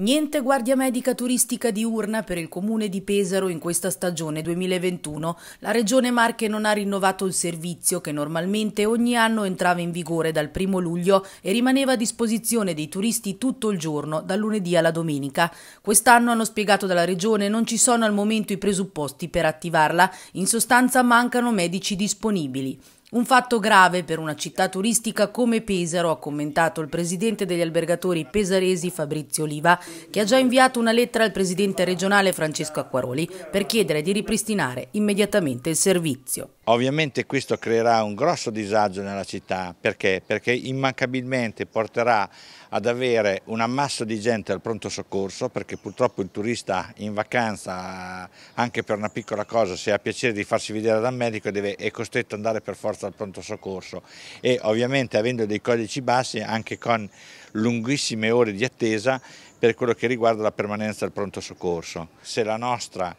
Niente guardia medica turistica diurna per il comune di Pesaro in questa stagione 2021. La regione Marche non ha rinnovato il servizio che normalmente ogni anno entrava in vigore dal 1 luglio e rimaneva a disposizione dei turisti tutto il giorno, dal lunedì alla domenica. Quest'anno hanno spiegato dalla regione non ci sono al momento i presupposti per attivarla, in sostanza mancano medici disponibili. Un fatto grave per una città turistica come Pesaro, ha commentato il presidente degli albergatori pesaresi Fabrizio Oliva, che ha già inviato una lettera al presidente regionale Francesco Acquaroli per chiedere di ripristinare immediatamente il servizio. Ovviamente questo creerà un grosso disagio nella città, perché? Perché immancabilmente porterà ad avere un ammasso di gente al pronto soccorso, perché purtroppo il turista in vacanza, anche per una piccola cosa, se ha piacere di farsi vedere dal medico deve, è costretto ad andare per forza al pronto soccorso e ovviamente avendo dei codici bassi anche con lunghissime ore di attesa per quello che riguarda la permanenza al pronto soccorso. Se la nostra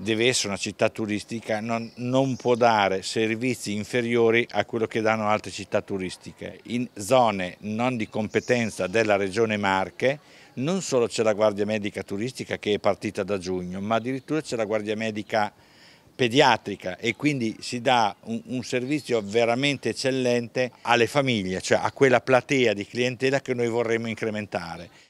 deve essere una città turistica, non, non, può dare servizi inferiori a quello che danno altre città turistiche. In zone non di competenza della regione Marche non solo c'è la guardia medica turistica che è partita da giugno, ma addirittura c'è la guardia medica pediatrica e quindi si dà un, un servizio veramente eccellente alle famiglie, cioè a quella platea di clientela che noi vorremmo incrementare.